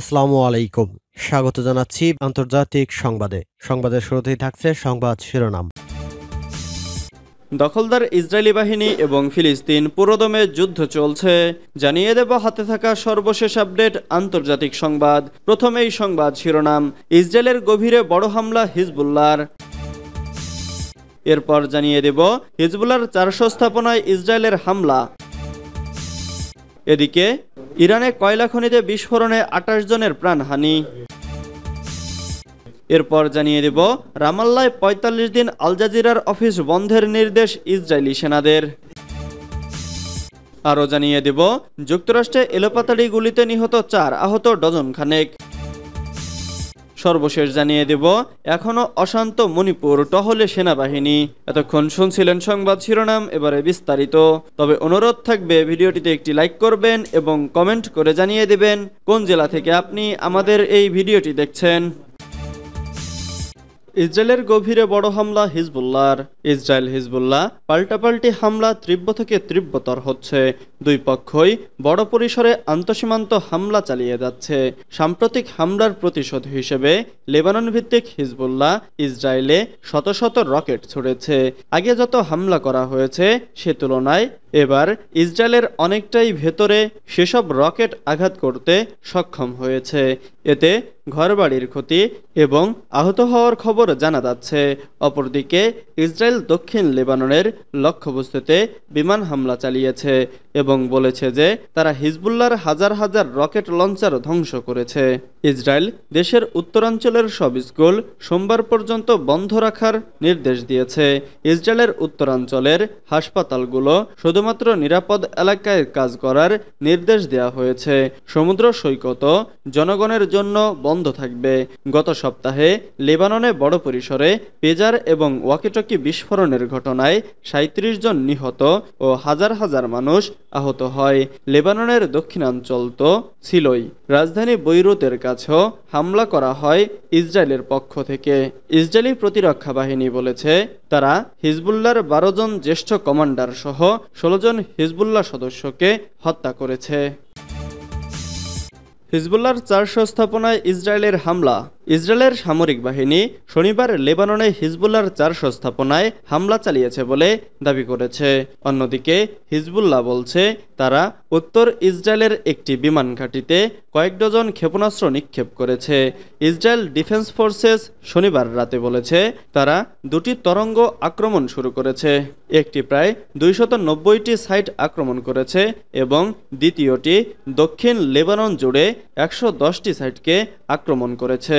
আসসালামু আলাইকুম স্বাগত জানাচ্ছি আন্তর্জাতিক সংবাদে সংবাদের শুরুতেই থাকছে সংবাদ শিরোনাম দখলদার ইসরায়েলি বাহিনী এবং ফিলিস্তিন পুরোদমে যুদ্ধ চলছে জানিয়ে দেব হাতে থাকা সর্বশেষ আপডেট আন্তর্জাতিক সংবাদ প্রথমেই সংবাদ শিরোনাম ইসরায়েলের গভীরে বড় হামলা হিজবুল্লার এরপর জানিয়ে দেব হিজবুল্লার চারশো স্থাপনায় ইসরায়েলের হামলা এদিকে ইরানে কয়লা খনিতে বিস্ফোরণে আটাশ জনের প্রাণহানি এরপর জানিয়ে দেব রামাল্লায় ৪৫ দিন আল জাজিরার অফিস বন্ধের নির্দেশ ইসরায়েলি সেনাদের আরও জানিয়ে দেব যুক্তরাষ্ট্রে এলোপাতাড়ি গুলিতে নিহত চার আহত ডজন খানেক সর্বশেষ জানিয়ে দেব এখনও অশান্ত মণিপুর টহলে সেনাবাহিনী এতক্ষণ শুনছিলেন সংবাদ শিরোনাম এবারে বিস্তারিত তবে অনুরোধ থাকবে ভিডিওটিতে একটি লাইক করবেন এবং কমেন্ট করে জানিয়ে দেবেন কোন জেলা থেকে আপনি আমাদের এই ভিডিওটি দেখছেন ইসরায়েলের গভীরে বড় হামলা হিজবুল্লাহর ইসরায়েল হিজবুল্লাহ পাল্টাপাল্টি হামলা তীব্র থেকে তীব্রতর হচ্ছে দুই পক্ষই বড় পরিসরে আন্তঃসীমান্ত হামলা চালিয়ে যাচ্ছে সাম্প্রতিক হামলার প্রতিশোধ হিসেবে লেবানন ভিত্তিক হিজবুল্লাহ ইসরায়েলে শত শত রকেট ছুড়েছে আগে যত হামলা করা হয়েছে সে তুলনায় এবার ইসরায়েলের অনেকটাই ভেতরে সেসব রকেট আঘাত করতে সক্ষম হয়েছে এতে ঘরবাড়ির ক্ষতি এবং আহত হওয়ার খবর জানা যাচ্ছে অপরদিকে ইসরায়েল দক্ষিণ লেবাননের লক্ষ্যবস্তুতে বিমান হামলা চালিয়েছে এবং বলেছে যে তারা হিজবুল্লার হাজার হাজার রকেট লঞ্চার ধ্বংস করেছে ইসরায়েল দেশের উত্তরাঞ্চলের সব স্কুল সোমবার পর্যন্ত বন্ধ রাখার নির্দেশ দিয়েছে ইসরায়েলের উত্তরাঞ্চলের হাসপাতালগুলো শুধুমাত্র নিরাপদ এলাকায় কাজ করার নির্দেশ দেওয়া হয়েছে সমুদ্র সৈকত জনগণের জন্য বন্ধ থাকবে গত সপ্তাহে লেবাননে বড় পরিসরে পেজার এবং ওয়াকিটকি বিস্ফোরণের ঘটনায় সাঁত্রিশ জন নিহত ও হাজার হাজার মানুষ আহত হয় লেবাননের দক্ষিণাঞ্চল তো ছিলই রাজধানী বৈরুতের কাছেও হামলা করা হয় ইসরায়েলের পক্ষ থেকে ইসরায়েলি প্রতিরক্ষা বাহিনী বলেছে তারা হিজবুল্লার বারো জন জ্যেষ্ঠ কমান্ডার সহ ষোলো জন হিজবুল্লাহ সদস্যকে হত্যা করেছে হিজবুল্লার চার স্থাপনায় ইসরায়েলের হামলা ইসরায়েলের সামরিক বাহিনী শনিবার লেবাননে হিজবুল্লার চার্জ স্থাপনায় হামলা চালিয়েছে বলে দাবি করেছে অন্যদিকে হিজবুল্লাহ বলছে তারা উত্তর ইসরায়েলের একটি বিমান ঘাঁটিতে কয়েক ডজন ক্ষেপণাস্ত্র নিক্ষেপ করেছে ইসরায়েল ডিফেন্স ফোর্সেস শনিবার রাতে বলেছে তারা দুটি তরঙ্গ আক্রমণ শুরু করেছে একটি প্রায় দুইশত নব্বইটি সাইট আক্রমণ করেছে এবং দ্বিতীয়টি দক্ষিণ লেবানন জুড়ে একশো দশটি সাইটকে আক্রমণ করেছে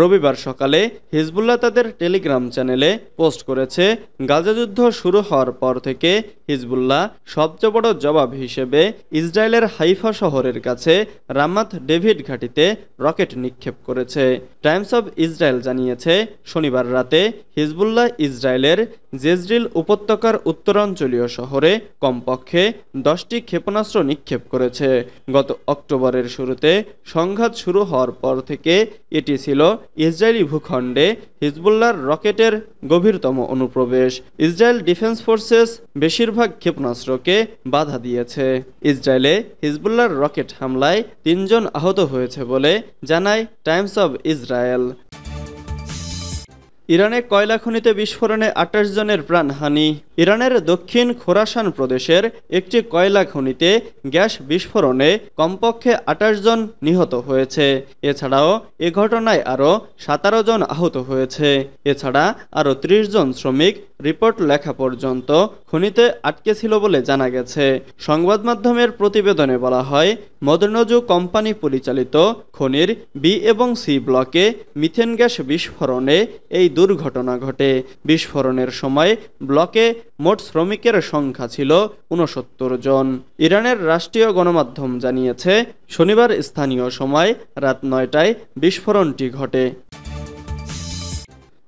রবিবার সকালে হিজবুল্লাহ তাদের টেলিগ্রাম চ্যানেলে পোস্ট করেছে গাজা যুদ্ধ শুরু হওয়ার পর থেকে হিজবুল্লাহ সবচেয়ে বড় জবাব হিসেবে ইসরায়েলের হাইফা শহরের কাছে রামাত ডেভিড ঘাটিতে রকেট নিক্ষেপ করেছে টাইমস অব ইসরায়েল জানিয়েছে শনিবার রাতে হিজবুল্লাহ ইসরায়েলের জেজরিল উপত্যকার উত্তরাঞ্চলীয় শহরে কমপক্ষে দশটি ক্ষেপণাস্ত্র নিক্ষেপ করেছে গত অক্টোবরের শুরুতে সংঘাত শুরু হওয়ার পর থেকে এটি ছিল ইসরায়েলি ভূখণ্ডে হিজবুল্লার রকেটের গভীরতম অনুপ্রবেশ ইসরায়েল ডিফেন্স ফোর্সেস বেশিরভাগ ক্ষেপণাস্ত্রকে বাধা দিয়েছে ইসরায়েলে হিজবুল্লার রকেট হামলায় তিনজন আহত হয়েছে বলে জানায় টাইমস অব ইসরায়েল ইরানে কয়লা খনিতে বিস্ফোরণে আঠাশ জনের প্রাণহানি ইরানের দক্ষিণ খোরাসান প্রদেশের একটি কয়লা খনিতে গ্যাস বিস্ফোরণে কমপক্ষে আঠাশ জন নিহত হয়েছে এছাড়াও এ ঘটনায় আরও সাতারো জন আহত হয়েছে এছাড়া আরও ত্রিশ জন শ্রমিক রিপোর্ট লেখা পর্যন্ত খনিতে আটকে ছিল বলে জানা গেছে সংবাদ মাধ্যমের প্রতিবেদনে বলা হয় মদনজু কোম্পানি পরিচালিত খনির বি এবং সি ব্লকে মিথেন গ্যাস বিস্ফোরণে এই দুর্ঘটনা ঘটে বিস্ফোরণের সময় ব্লকে মোট শ্রমিকের সংখ্যা ছিল উনসত্তর জন ইরানের রাষ্ট্রীয় গণমাধ্যম জানিয়েছে শনিবার স্থানীয় সময় রাত নয়টায় বিস্ফোরণটি ঘটে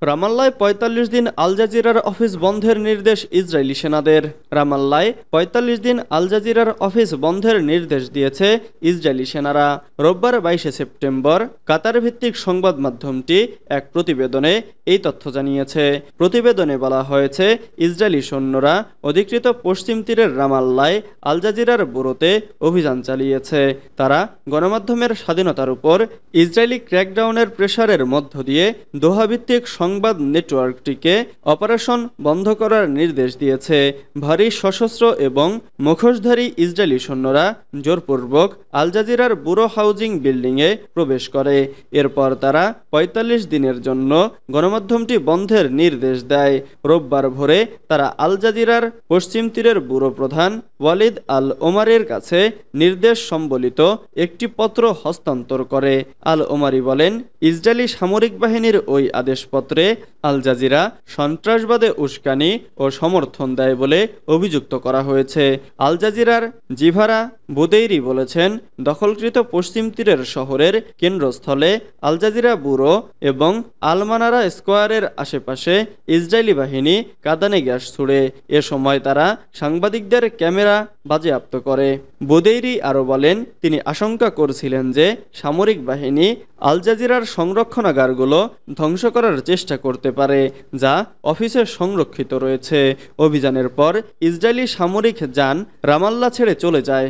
রামাল্লায় ৪৫ দিন আল জাজিরার অফিস বন্ধের নির্দেশ ইসরায়েলি সেনাদের রামাল্লায় ৪৫ দিন আল জাজিরার অফিস বন্ধের নির্দেশ দিয়েছে ইসরায়েলি সেনারা রোববার বাইশে সেপ্টেম্বর কাতার ভিত্তিক সংবাদ মাধ্যমটি এক প্রতিবেদনে এই তথ্য জানিয়েছে প্রতিবেদনে বলা হয়েছে ইসরায়েলি সৈন্যরা অধিকৃত পশ্চিম তীরের রামাল্লায় আল জাজিরার বুরোতে অভিযান চালিয়েছে তারা গণমাধ্যমের স্বাধীনতার উপর ইসরায়েলি ক্র্যাকডাউনের প্রেশারের মধ্য দিয়ে দোহাভিত্তিক সংবাদ নেটওয়ার্কটিকে অপারেশন বন্ধ করার নির্দেশ দিয়েছে ভারী সশস্ত্র এবং মুখোশধারী ইসরায়েলি সৈন্যরা জোরপূর্বক আল জাজিরার ব্যুরো হাউজিং বিল্ডিংয়ে প্রবেশ করে এরপর তারা ৪৫ দিনের জন্য গণমাধ্যমটি বন্ধের নির্দেশ দেয় রোববার ভোরে তারা আল জাজিরার পশ্চিম তীরের ব্যুরো প্রধান ওয়ালিদ আল ওমারের কাছে নির্দেশ সম্বলিত একটি পত্র হস্তান্তর করে আল ওমারি বলেন ইসরায়েলি সামরিক বাহিনীর ওই আদেশপত্র ক্ষেত্রে আল জাজিরা সন্ত্রাসবাদে উস্কানি ও সমর্থন দেয় বলে অভিযুক্ত করা হয়েছে আল জাজিরার জিভারা বুদেইরি বলেছেন দখলকৃত পশ্চিম তীরের শহরের কেন্দ্রস্থলে আল জাজিরা ব্যুরো এবং আলমানারা স্কোয়ারের আশেপাশে ইসরায়েলি বাহিনী কাদানে গ্যাস ছুড়ে এ সময় তারা সাংবাদিকদের ক্যামেরা বাজেয়াপ্ত করে বুদেইরি আরও বলেন তিনি আশঙ্কা করছিলেন যে সামরিক বাহিনী আল জাজিরার সংরক্ষণাগারগুলো ধ্বংস করার চেষ্টা করতে পারে যা অফিসে সংরক্ষিত রয়েছে অভিযানের পর ইসরায়েলি সামরিক যান রামাল্লা ছেড়ে চলে যায়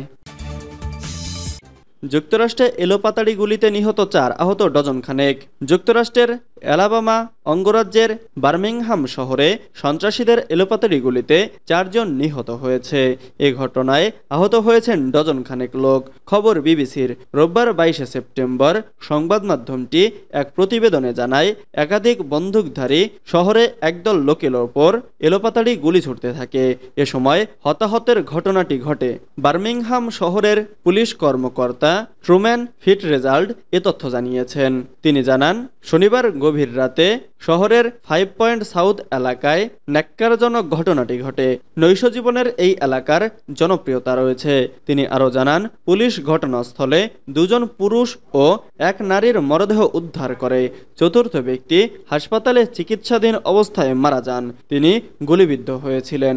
যুক্তরাষ্ট্রে এলোপাতাড়ি গুলিতে নিহত চার আহত ডজন খানেক যুক্তরাষ্ট্রের অ্যালাবামা অঙ্গরাজ্যের বার্মিংহাম শহরে সন্ত্রাসীদের এলোপাতাড়ি গুলিতে চারজন নিহত হয়েছে এ ঘটনায় আহত হয়েছেন ডজন খানেক লোক খবর বিবিসির রোববার বাইশে সেপ্টেম্বর সংবাদ মাধ্যমটি এক প্রতিবেদনে জানায় একাধিক বন্দুকধারী শহরে একদল লোকের ওপর এলোপাতাড়ি গুলি ছুটতে থাকে এ সময় হতাহতের ঘটনাটি ঘটে বার্মিংহাম শহরের পুলিশ কর্মকর্তা কর্মকর্তা ট্রুম্যান ফিট রেজাল্ট এ তথ্য জানিয়েছেন তিনি জানান শনিবার গভীর রাতে শহরের ফাইভ পয়েন্ট সাউথ এলাকায় ন্যাক্কারজনক ঘটনাটি ঘটে নৈশজীবনের এই এলাকার জনপ্রিয়তা রয়েছে তিনি আরও জানান পুলিশ ঘটনাস্থলে দুজন পুরুষ ও এক নারীর মরদেহ উদ্ধার করে চতুর্থ ব্যক্তি হাসপাতালে চিকিৎসাধীন অবস্থায় মারা যান তিনি গুলিবিদ্ধ হয়েছিলেন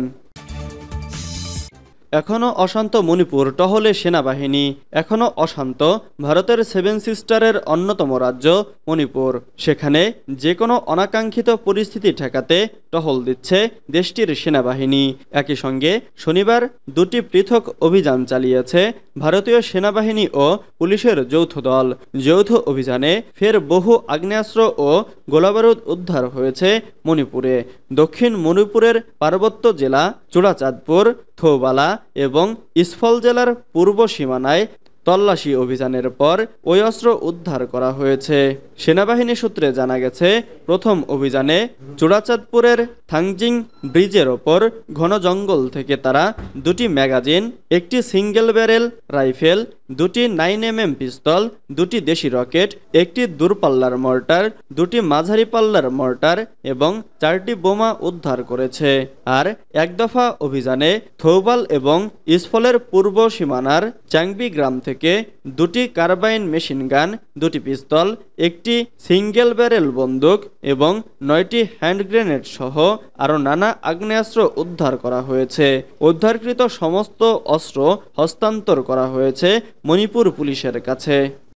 এখনও অশান্ত মণিপুর টহলে সেনাবাহিনী এখনও অশান্ত ভারতের সেভেন সিস্টারের অন্যতম রাজ্য মণিপুর সেখানে যে কোনো অনাকাঙ্ক্ষিত পরিস্থিতি ঠেকাতে টহল দিচ্ছে দেশটির সেনাবাহিনী একই সঙ্গে শনিবার দুটি পৃথক অভিযান চালিয়েছে ভারতীয় সেনাবাহিনী ও পুলিশের যৌথ দল যৌথ অভিযানে ফের বহু আগ্নেয়াস্ত্র ও গোলাবারুদ উদ্ধার হয়েছে মণিপুরে দক্ষিণ মণিপুরের পার্বত্য জেলা চূড়াচাঁদপুর থোবালা এবং ইসফল জেলার পূর্ব সীমানায় তল্লাশি অভিযানের পর ওই অস্ত্র উদ্ধার করা হয়েছে সেনাবাহিনী সূত্রে জানা গেছে প্রথম অভিযানে চূড়াচাঁদপুরের থাংজিং ব্রিজের ওপর ঘন জঙ্গল থেকে তারা দুটি ম্যাগাজিন একটি সিঙ্গেল ব্যারেল রাইফেল দুটি নাইন এম এম পিস্তল দুটি দেশি রকেট একটি দূরপাল্লার মর্টার দুটি মাঝারি পাল্লার মর্টার এবং চারটি বোমা উদ্ধার করেছে আর এক দফা অভিযানে থৌবাল এবং ইসফলের পূর্ব সীমানার চ্যাংবি গ্রাম থেকে দুটি কার্বাইন মেশিন গান দুটি পিস্তল একটি সিঙ্গেল ব্যারেল বন্দুক এবং নয়টি হ্যান্ড গ্রেনেড সহ আরও নানা আগ্নেয়াস্ত্র উদ্ধার করা হয়েছে উদ্ধারকৃত সমস্ত অস্ত্র হস্তান্তর করা হয়েছে মণিপুর পুলিশের কাছে